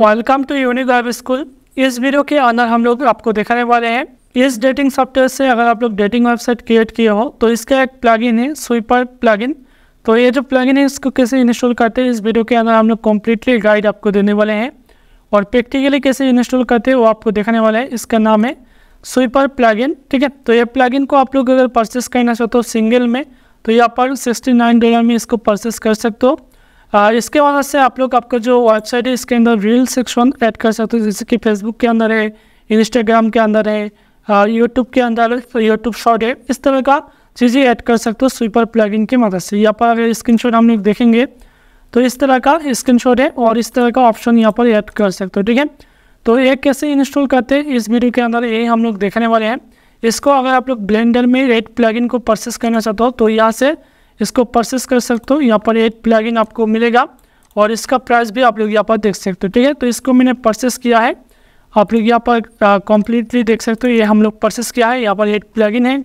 welcome to unique web school इस video के अंदर हम लोग आपको दिखाने वाले हैं इस डेटिंग सॉफ्टवेयर से अगर आप लोग डेटिंग वेबसाइट क्रिएट किए हो तो इसका एक प्लगइन है स्वीपर प्लगइन तो ये जो प्लगइन है इसको कैसे इंस्टॉल करते हैं इस वीडियो के अंदर हम लोग कम्प्लीटली गाइड आपको देने वाले हैं और प्रैक्टिकली कैसे इंस्टॉल करते हैं वो आपको दिखाने वाला है इसका नाम है स्वीपर प्लगइन ठीक है तो ये प्लगइन को आप लोग अगर परचेस करना चाहते हो सिंगल में तो यहाँ पर सिक्सटी डॉलर में इसको परचेस कर सकते हो इसके वजह से आप लोग आपका जो वेबसाइट है इसके अंदर रील सेक्शन ऐड कर सकते हो जैसे कि फेसबुक के अंदर है इंस्टाग्राम के अंदर है यूट्यूब के अंदर यूट्यूब शॉर्ट तो है इस तरह का चीज़ें ऐड कर सकते हो स्वीपर प्लगइन की मदद से यहाँ पर अगर स्क्रीन शॉट हम लोग देखेंगे तो इस तरह का स्क्रीन शॉट है और इस तरह का ऑप्शन यहाँ पर ऐड कर सकते हो ठीक है तो ये कैसे इंस्टॉल करते हैं इस वीडियो के अंदर यही हम लोग देखने वाले हैं इसको अगर आप लोग ब्लेंडर में रेड प्लगइन को परचेस करना चाहते हो तो यहाँ से इसको परचेस कर सकते हो यहाँ पर एक प्लगइन आपको मिलेगा और इसका प्राइस भी आप लोग यहाँ पर देख सकते हो ठीक है तो इसको मैंने परचेस किया है आप लोग यहाँ पर कम्प्लीटली देख सकते हो ये हम लोग परचेस किया है यहाँ पर एक प्लगइन है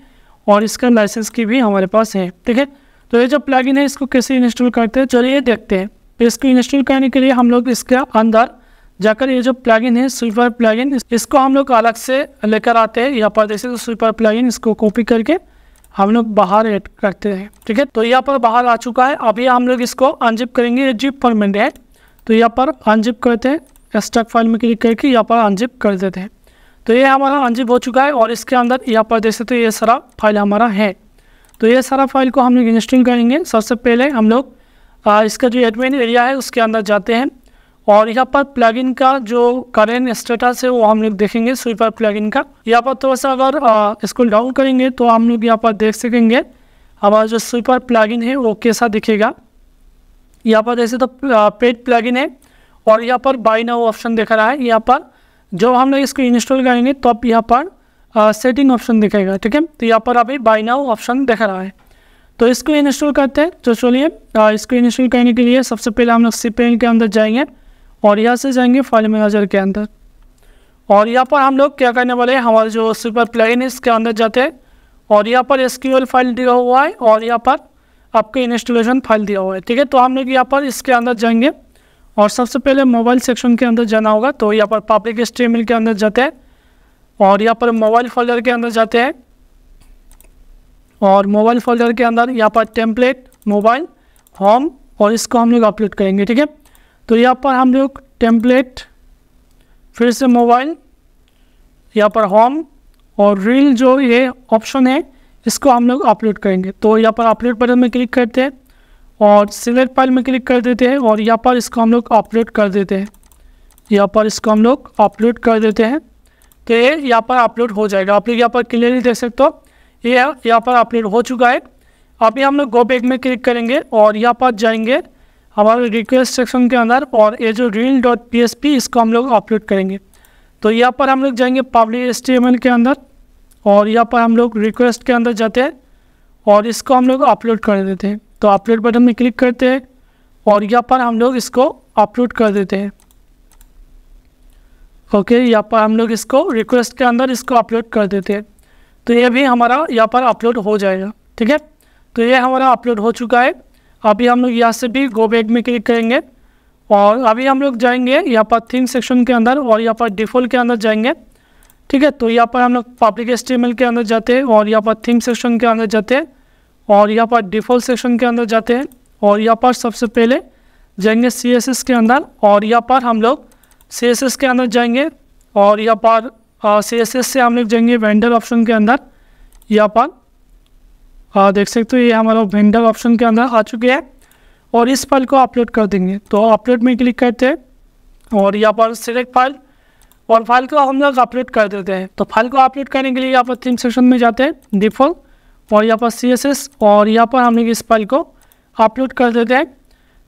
और इसका लाइसेंस की भी हमारे पास है ठीक है तो ये जो प्लगइन है इसको कैसे इंस्टॉल करते हैं चलिए देखते हैं तो इसको इंस्टॉल करने के लिए हम लोग इसके अंदर जाकर ये जो प्लगइन है स्वीपर प्लगइन इसको हम लोग अलग से लेकर आते हैं यहाँ पर देख सकते स्वीपर प्लगइन इसको कॉपी करके हम लोग बाहर ऐड करते हैं ठीक है तो यहाँ पर बाहर आ चुका है अभी हम लोग इसको अनजिप करेंगे जिप फॉर्मेट है तो यहाँ पर अनजिप करते हैं स्टक फाइल में क्लिक करके यहाँ पर अनजिप कर देते हैं तो ये हमारा अनजिप हो चुका है और इसके अंदर यहाँ पर देख सकते हो ये सारा फाइल हमारा है तो ये सारा फाइल को हम लोग इंस्टिंग करेंगे सबसे पहले हम लोग इसका जो एडमिन एरिया है उसके अंदर जाते हैं और यहाँ पर प्लगइन का जो करेंट स्टेटस है वो हम लोग देखेंगे स्वीपर प्लगइन का यहाँ पर थोड़ा सा अगर इसको डाउन करेंगे तो हम लोग यहाँ पर देख सकेंगे हमारा जो स्वीपर प्लगइन है वो कैसा दिखेगा यहाँ पर जैसे तो पेड प्लगइन है और यहाँ पर बाई नाउ ऑप्शन दिख रहा है यहाँ पर जब हम लोग इसको इंस्टॉल करेंगे तब तो यहाँ पर सेटिंग ऑप्शन दिखेगा ठीक है तो यहाँ पर अभी बाई नाउ ऑप्शन दिख रहा है तो इसको इंस्टॉल करते हैं तो चलिए इसको इंस्टॉल करने के लिए सबसे पहले हम लोग सी के अंदर जाएंगे और यहाँ से जाएंगे फाइल मैनेजर के अंदर और यहाँ पर हम लोग क्या करने वाले हैं हमारे जो सुपर प्लेन इसके अंदर जाते हैं और यहाँ पर एस फाइल दिया हुआ है और यहाँ पर आपके इंस्टॉलेशन फाइल दिया हुआ है ठीक है तो हम लोग यहाँ पर इसके अंदर जाएंगे और सबसे पहले मोबाइल सेक्शन के अंदर जाना होगा तो यहाँ पर पब्लिक स्ट्रीमिल के अंदर जाते हैं और यहाँ पर मोबाइल फोल्डर के अंदर जाते हैं और मोबाइल फोल्डर के अंदर यहाँ पर टेम्पलेट मोबाइल होम और इसको हम लोग अपलोड करेंगे ठीक है तो यहाँ पर हम लोग टेम्पलेट फिर से मोबाइल यहाँ पर होम और रील जो ये ऑप्शन है इसको हम लोग अपलोड करेंगे तो यहाँ पर अपलोड बटन में क्लिक करते हैं और सिलेक्ट फाइल में क्लिक कर देते हैं और यहाँ पर इसको हम लोग अपलोड कर देते हैं यहाँ पर इसको हम लोग अपलोड कर देते हैं तो ये यहाँ पर अपलोड हो जाएगा आप लोग यहाँ पर क्लियरली देख सकते हो ये यहाँ पर अपलोड हो चुका है अभी हम लोग गो बैग में क्लिक करेंगे और यहाँ पर जाएंगे हमारे रिक्वेस्ट सेक्शन के अंदर और ये जो reel dot P S P इसको हम लोग अपलोड करेंगे तो यहाँ पर हम लोग जाएंगे public S T M L के अंदर और यहाँ पर हम लोग रिक्वेस्ट के अंदर जाते हैं और इसको हम लोग अपलोड कर देते हैं तो अपलोड बटन में क्लिक करते हैं और यहाँ पर हम लोग इसको अपलोड कर देते हैं ओके okay, यहाँ पर हम लोग इसको रिक्वेस्ट के अंदर इसको अपलोड कर देते हैं तो ये भी हमारा यहाँ पर अपलोड हो जाएगा ठीक है तो ये हमारा अपलोड हो चुका है अभी हम लोग यहाँ से भी गो बैक में क्लिक करेंगे और अभी हम लोग जाएंगे यहाँ पर थिंग सेक्शन के अंदर और यहाँ पर डिफॉल्ट के अंदर जाएंगे ठीक है तो यहाँ पर हम लोग पब्लिक एस के अंदर जाते हैं और यहाँ पर थिंग सेक्शन के अंदर जाते हैं और यहाँ पर डिफॉल्ट सेक्शन के अंदर जाते हैं और यहाँ पर सबसे पहले जाएंगे सी के अंदर और यहाँ पर हम लोग सी के अंदर जाएंगे और यहाँ पर सी से हम लोग जाएंगे वेंडर ऑप्शन के अंदर यहाँ पर आ, हाँ, देख सकते हो ये हमारा वेंडर ऑप्शन के अंदर आ चुके हैं और इस फाइल को अपलोड कर देंगे तो अपलोड में क्लिक करते हैं और यहाँ पर सिलेक्ट फाइल और फाइल को हम लोग अपलोड कर देते हैं तो फाइल को अपलोड करने के लिए यहाँ पर थीम सेक्शन में जाते हैं डिफॉल्ट और यहाँ पर सी और यहाँ पर हम लोग इस फाइल को अपलोड कर देते हैं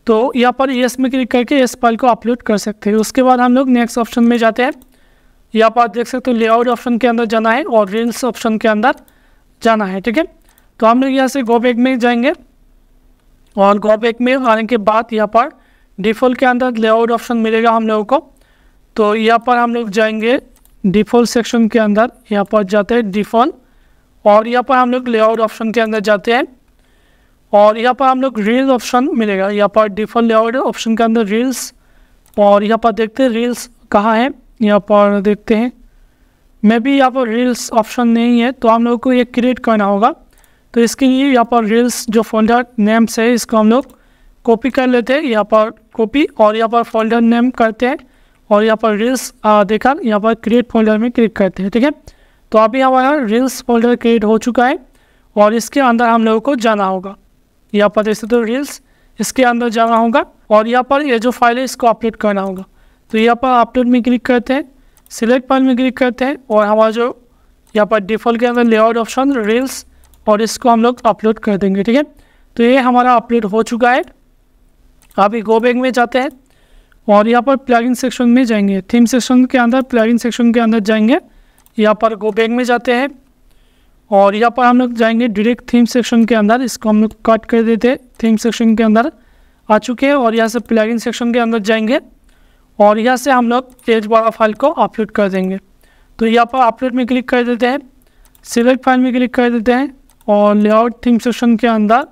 तो यहाँ पर यस में क्लिक करके इस फाइल को अपलोड कर सकते हैं उसके बाद हम लोग नेक्स्ट ऑप्शन में जाते हैं यहाँ पर देख सकते हो लेआउट ऑप्शन के अंदर जाना है और रील्स ऑप्शन के अंदर जाना है ठीक है तो हम लोग यहाँ से गो बैक में जाएंगे और गो बैक में आने के बाद यहाँ पर डिफ़ॉल्ट के अंदर लेआउट ऑप्शन मिलेगा हम लोगों को तो यहाँ पर हम लोग जाएंगे डिफ़ॉल्ट सेक्शन के अंदर यहाँ पर जाते हैं डिफ़ॉल्ट और यहाँ पर हम लोग लेआउट ऑप्शन के अंदर जाते हैं और यहाँ पर हम लोग रील्स ऑप्शन मिलेगा यहाँ पर डिफ़ॉल्ट लेआउट ऑप्शन के अंदर रील्स और यहाँ पर देखते हैं रील्स कहाँ है यहाँ पर देखते हैं मे बी यहाँ पर रील्स ऑप्शन नहीं है तो हम लोग को ये क्रिएट करना होगा तो इसके लिए यहाँ पर रील्स जो फोल्डर नेम्स है इसको हम लोग कॉपी कर लेते हैं यहाँ पर कॉपी और यहाँ पर फोल्डर नेम करते हैं और यहाँ पर रील्स देखा यहाँ पर क्रिएट फोल्डर में क्लिक करते हैं ठीक है तो अभी हमारा रील्स फोल्डर क्रिएट हो चुका है और इसके अंदर हम लोगों को जाना होगा यहाँ पर जैसे तो रील्स इसके अंदर जाना होगा और यहाँ पर ये जो फाइल है इसको अपलोड करना होगा तो यहाँ पर अपलोड में क्लिक करते हैं सिलेक्ट फाइल में क्लिक करते हैं और हमारा जो यहाँ पर डिफ़ॉल्ट के अंदर लेआउट ऑप्शन रील्स और इसको हम लोग अपलोड कर देंगे ठीक है तो ये हमारा अपलोड हो चुका है आप गो बैग में जाते हैं और यहाँ पर प्लगइन सेक्शन में जाएंगे थीम सेक्शन के अंदर प्लगइन सेक्शन के अंदर जाएंगे यहाँ पर गो बैग में जाते हैं और यहाँ पर हम लोग जाएंगे डायरेक्ट थीम सेक्शन के अंदर इसको हम लोग कट कर देते हैं थीम सेक्शन के अंदर आ चुके हैं और यहाँ से प्लगइन सेक्शन के अंदर जाएंगे और यहाँ से हम लोग पेज वाला फाइल को अपलोड कर देंगे तो यहाँ पर अपलोड में क्लिक कर देते हैं सिलेक्ट फाइल में क्लिक कर देते हैं और लेआउट थीम सेक्शन के अंदर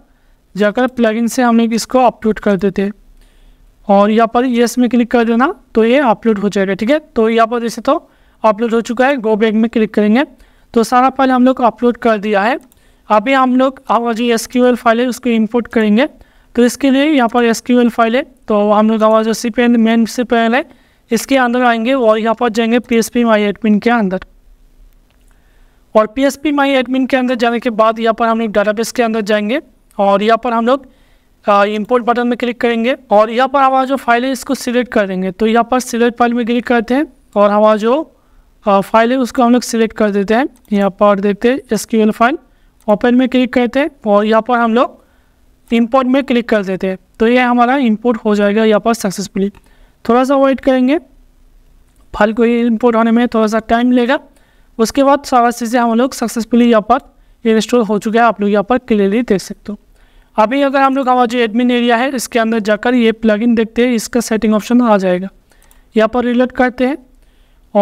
जाकर प्लगइन से हम एक इसको अपलोड कर देते और यहाँ पर येस में क्लिक कर देना तो ये अपलोड हो जाएगा ठीक है तो यहाँ पर जैसे तो अपलोड हो चुका है गो बैग में क्लिक करेंगे तो सारा फाइल हम लोग अपलोड कर दिया है अभी हम लोग हमारा जो एस फाइल है उसको इम्पोर्ट करेंगे तो इसके लिए यहाँ पर एस फाइल है तो हम लोग हमारा जो C pen main C P है इसके अंदर आएंगे और यहाँ पर जाएंगे पी एस पी माई के अंदर और P S P my admin के अंदर जाने के बाद यहाँ पर हम लोग डाटाबेस के अंदर जाएंगे और यहाँ पर हम लोग इंपोर्ट बटन में क्लिक करेंगे और यहाँ पर हमारा जो फाइल है इसको सिलेक्ट कर देंगे तो यहाँ पर सिलेक्ट फाइल में क्लिक करते हैं और हमारा जो फाइल है उसको हम लोग सिलेक्ट कर देते हैं यहाँ पर देखते हैं एस फाइल ओपन में क्लिक करते हैं और यहाँ पर हम लोग इम्पोर्ट में क्लिक कर देते हैं तो ये हमारा इम्पोर्ट हो जाएगा यहाँ पर सक्सेसफुली थोड़ा सा वेट करेंगे फाइल को इम्पोर्ट होने में थोड़ा सा टाइम लेगा उसके बाद सारा चीज़ें हम लोग सक्सेसफुली यहाँ पर इंस्टॉल हो चुका है आप लोग यहाँ पर क्लियरली देख सकते हो अभी अगर हम लोग हमारा जो एडमिन एरिया है इसके अंदर जाकर ये प्लग देखते हैं इसका सेटिंग ऑप्शन आ जाएगा यहाँ पर रिलोड करते हैं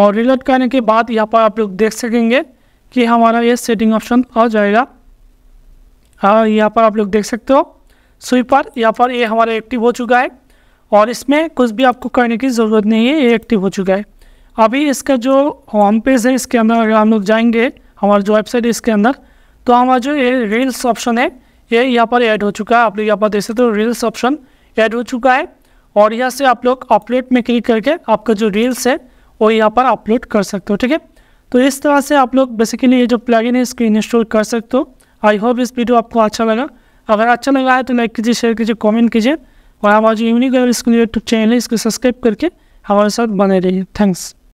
और रिलोड करने के बाद यहाँ पर आप लोग देख सकेंगे कि हमारा ये सेटिंग ऑप्शन आ जाएगा हाँ यहाँ पर आप लोग देख सकते हो स्वीपर यहाँ पर ये हमारा एक्टिव हो चुका है और इसमें कुछ भी आपको करने की ज़रूरत नहीं है ये एक्टिव हो चुका है अभी इसका जो होम पेज है इसके अंदर अगर हम लोग जाएंगे हमारा जो वेबसाइट है इसके अंदर तो हमारा जो ये रील्स ऑप्शन है ये यहाँ पर ऐड हो चुका है आप लोग यहाँ पर देख सकते हो रील्स ऑप्शन ऐड हो चुका है और यहाँ से आप लोग अपलोड में क्लिक करके आपका जो रील्स है वो यहाँ पर अपलोड कर सकते हो ठीक है तो इस तरह से आप लोग बेसिकली ये जो प्लगइन है इसको इंस्टॉल कर सकते हो आई होप इस वीडियो आपको अच्छा लगा अगर अच्छा लगा है तो लाइक कीजिए शेयर कीजिए कॉमेंट कीजिए और हमारा जो यूनिक यूट्यूब चैनल है इसको सब्सक्राइब करके हमारे साथ बने रहिए थैंक्स